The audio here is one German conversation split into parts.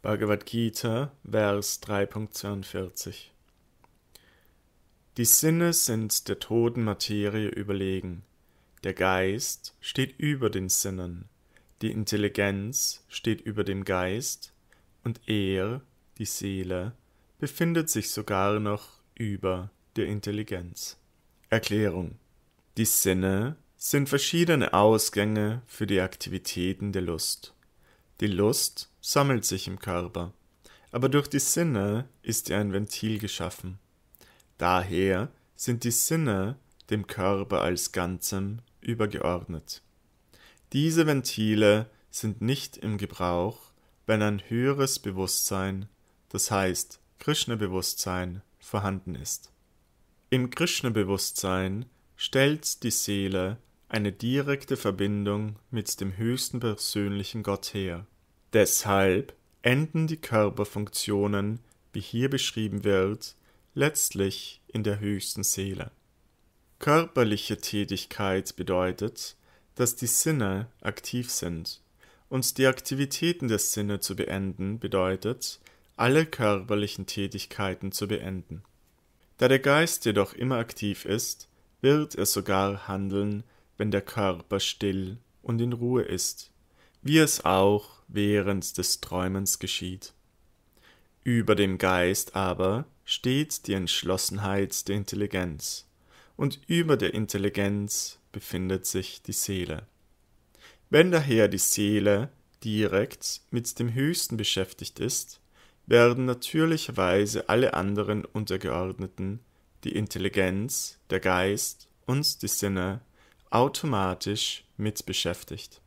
Bhagavad Gita, Vers 3.42 Die Sinne sind der toten Materie überlegen. Der Geist steht über den Sinnen. Die Intelligenz steht über dem Geist. Und er, die Seele, befindet sich sogar noch über der Intelligenz. Erklärung. Die Sinne sind verschiedene Ausgänge für die Aktivitäten der Lust. Die Lust sammelt sich im Körper, aber durch die Sinne ist ihr ein Ventil geschaffen. Daher sind die Sinne dem Körper als Ganzem übergeordnet. Diese Ventile sind nicht im Gebrauch, wenn ein höheres Bewusstsein, das heißt Krishna-Bewusstsein, vorhanden ist. Im Krishna-Bewusstsein stellt die Seele eine direkte Verbindung mit dem höchsten persönlichen Gott her. Deshalb enden die Körperfunktionen, wie hier beschrieben wird, letztlich in der höchsten Seele. Körperliche Tätigkeit bedeutet, dass die Sinne aktiv sind, und die Aktivitäten der Sinne zu beenden bedeutet, alle körperlichen Tätigkeiten zu beenden. Da der Geist jedoch immer aktiv ist, wird er sogar Handeln wenn der Körper still und in Ruhe ist, wie es auch während des Träumens geschieht. Über dem Geist aber steht die Entschlossenheit der Intelligenz, und über der Intelligenz befindet sich die Seele. Wenn daher die Seele direkt mit dem Höchsten beschäftigt ist, werden natürlicherweise alle anderen Untergeordneten, die Intelligenz, der Geist und die Sinne automatisch mit beschäftigt.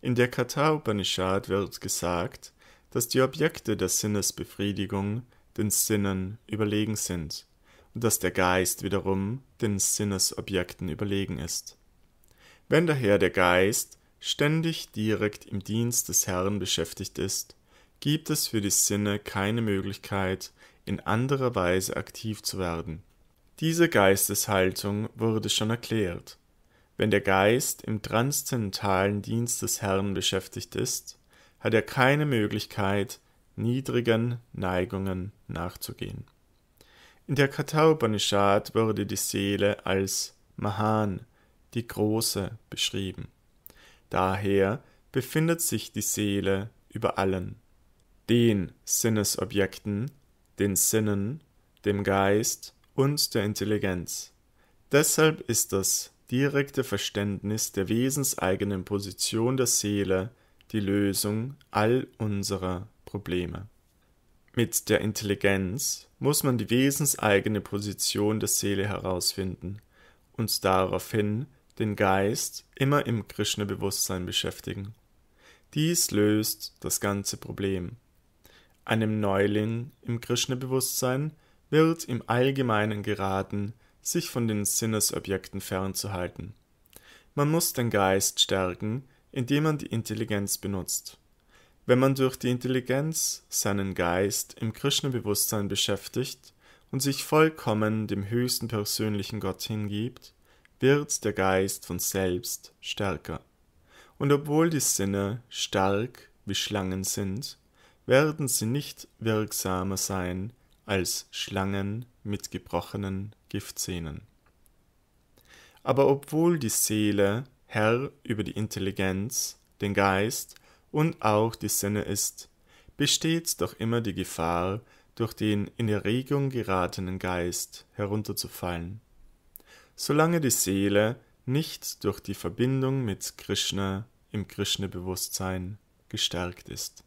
In der Katha Upanishad wird gesagt, dass die Objekte der Sinnesbefriedigung den Sinnen überlegen sind und dass der Geist wiederum den Sinnesobjekten überlegen ist. Wenn daher der Geist ständig direkt im Dienst des Herrn beschäftigt ist, gibt es für die Sinne keine Möglichkeit, in anderer Weise aktiv zu werden. Diese Geisteshaltung wurde schon erklärt wenn der Geist im transzendentalen Dienst des Herrn beschäftigt ist, hat er keine Möglichkeit, niedrigen Neigungen nachzugehen. In der Katha Upanishad wurde die Seele als Mahan, die Große, beschrieben. Daher befindet sich die Seele über allen, den Sinnesobjekten, den Sinnen, dem Geist und der Intelligenz. Deshalb ist das direkte Verständnis der wesenseigenen Position der Seele die Lösung all unserer Probleme. Mit der Intelligenz muss man die wesenseigene Position der Seele herausfinden und daraufhin den Geist immer im Krishna-Bewusstsein beschäftigen. Dies löst das ganze Problem. Einem Neuling im Krishna-Bewusstsein wird im Allgemeinen geraten, sich von den Sinnesobjekten fernzuhalten. Man muss den Geist stärken, indem man die Intelligenz benutzt. Wenn man durch die Intelligenz seinen Geist im Krishna-Bewusstsein beschäftigt und sich vollkommen dem höchsten persönlichen Gott hingibt, wird der Geist von selbst stärker. Und obwohl die Sinne stark wie Schlangen sind, werden sie nicht wirksamer sein als Schlangen mit gebrochenen Giftzähnen. Aber obwohl die Seele Herr über die Intelligenz, den Geist und auch die Sinne ist, besteht doch immer die Gefahr, durch den in Erregung geratenen Geist herunterzufallen. Solange die Seele nicht durch die Verbindung mit Krishna im Krishna-Bewusstsein gestärkt ist.